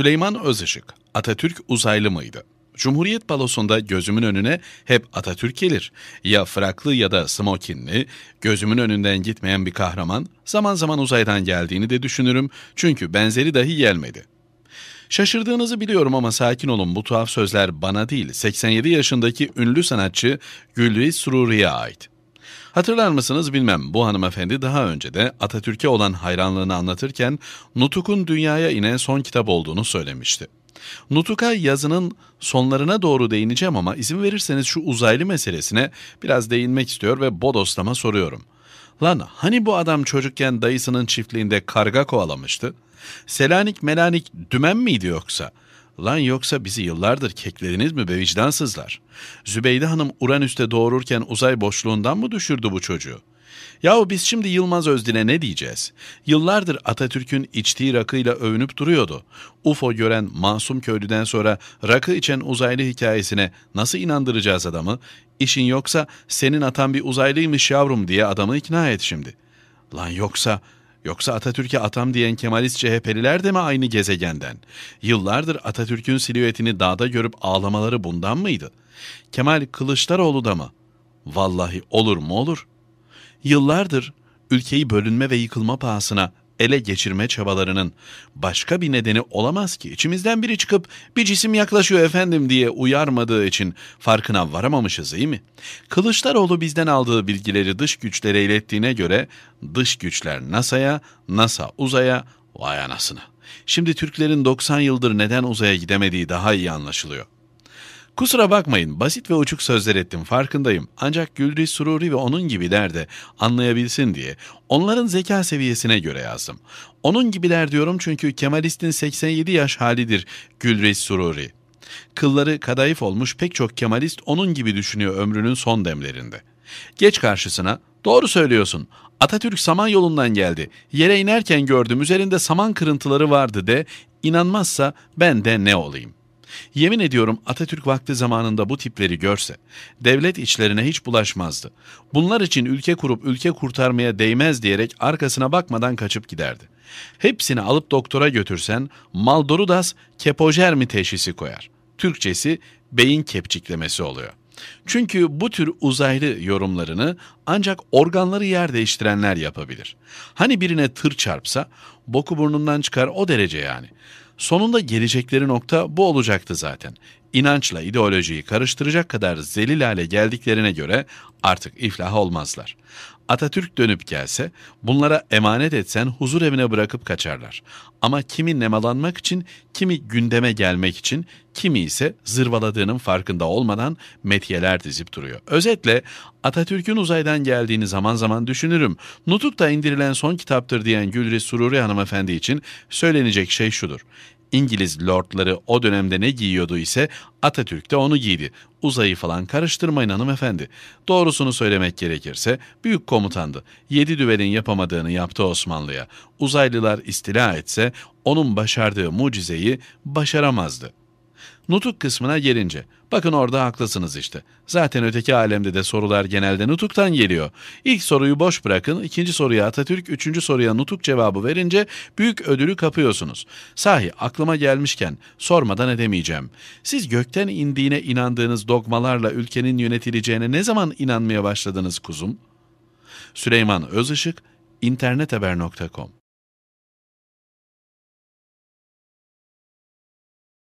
Süleyman Özışık, Atatürk uzaylı mıydı? Cumhuriyet balosunda gözümün önüne hep Atatürk gelir. Ya fraklı ya da smokinli, gözümün önünden gitmeyen bir kahraman, zaman zaman uzaydan geldiğini de düşünürüm çünkü benzeri dahi gelmedi. Şaşırdığınızı biliyorum ama sakin olun bu tuhaf sözler bana değil 87 yaşındaki ünlü sanatçı Gülriz Sururi'ye ait. Hatırlar mısınız bilmem bu hanımefendi daha önce de Atatürk'e olan hayranlığını anlatırken Nutuk'un dünyaya inen son kitap olduğunu söylemişti. Nutuk'a yazının sonlarına doğru değineceğim ama izin verirseniz şu uzaylı meselesine biraz değinmek istiyor ve bodoslama soruyorum. Lan hani bu adam çocukken dayısının çiftliğinde karga kovalamıştı? Selanik melanik dümen miydi yoksa?'' Lan yoksa bizi yıllardır keklediniz mi be vicdansızlar? Zübeyde Hanım Uranüs'te doğururken uzay boşluğundan mı düşürdü bu çocuğu? Yahu biz şimdi Yılmaz Özdil'e ne diyeceğiz? Yıllardır Atatürk'ün içtiği rakıyla övünüp duruyordu. UFO gören masum köylüden sonra rakı içen uzaylı hikayesine nasıl inandıracağız adamı? İşin yoksa senin atan bir uzaylıymış yavrum diye adamı ikna et şimdi. Lan yoksa Yoksa Atatürk'e atam diyen Kemalist CHP'liler de mi aynı gezegenden? Yıllardır Atatürk'ün silüetini dağda görüp ağlamaları bundan mıydı? Kemal Kılıçdaroğlu da mı? Vallahi olur mu olur? Yıllardır ülkeyi bölünme ve yıkılma pahasına ele geçirme çabalarının başka bir nedeni olamaz ki. İçimizden biri çıkıp bir cisim yaklaşıyor efendim diye uyarmadığı için farkına varamamışız değil mi? Kılıçdaroğlu bizden aldığı bilgileri dış güçlere ilettiğine göre dış güçler NASA'ya, NASA uzaya, vay anasını. Şimdi Türklerin 90 yıldır neden uzaya gidemediği daha iyi anlaşılıyor. Kusura bakmayın basit ve uçuk sözler ettim farkındayım. Ancak Güldri, Sururi ve onun gibiler de anlayabilsin diye onların zeka seviyesine göre yazdım. Onun gibiler diyorum çünkü Kemalist'in 87 yaş halidir Gülri Sururi. Kılları kadayıf olmuş pek çok Kemalist onun gibi düşünüyor ömrünün son demlerinde. Geç karşısına Doğru söylüyorsun. Atatürk saman yolundan geldi. Yere inerken gördüm üzerinde saman kırıntıları vardı de, inanmazsa ben de ne olayım? Yemin ediyorum Atatürk vakti zamanında bu tipleri görse, devlet içlerine hiç bulaşmazdı. Bunlar için ülke kurup ülke kurtarmaya değmez diyerek arkasına bakmadan kaçıp giderdi. Hepsini alıp doktora götürsen Maldorudas kepojermi teşhisi koyar. Türkçesi beyin kepçiklemesi oluyor. Çünkü bu tür uzaylı yorumlarını ancak organları yer değiştirenler yapabilir. Hani birine tır çarpsa boku burnundan çıkar o derece yani. Sonunda gelecekleri nokta bu olacaktı zaten. İnançla ideolojiyi karıştıracak kadar zelil hale geldiklerine göre artık iflah olmazlar. Atatürk dönüp gelse bunlara emanet etsen huzur evine bırakıp kaçarlar. Ama kimi nemalanmak için, kimi gündeme gelmek için, kimi ise zırvaladığının farkında olmadan metiyeler dizip duruyor. Özetle Atatürk'ün uzaydan geldiğini zaman zaman düşünürüm. Nutuk'ta indirilen son kitaptır diyen Gülriz Sururi hanımefendi için söylenecek şey şudur. İngiliz lordları o dönemde ne giyiyordu ise Atatürk de onu giydi. Uzayı falan karıştırmayın hanımefendi. Doğrusunu söylemek gerekirse büyük komutandı. Yedi düvenin yapamadığını yaptı Osmanlı'ya. Uzaylılar istila etse onun başardığı mucizeyi başaramazdı. Nutuk kısmına gelince, bakın orada haklısınız işte. Zaten öteki alemde de sorular genelde nutuktan geliyor. İlk soruyu boş bırakın, ikinci soruya Atatürk, üçüncü soruya nutuk cevabı verince büyük ödülü kapıyorsunuz. Sahi aklıma gelmişken sormadan edemeyeceğim. Siz gökten indiğine inandığınız dogmalarla ülkenin yönetileceğine ne zaman inanmaya başladınız kuzum? Süleyman Özışık, internethaber.com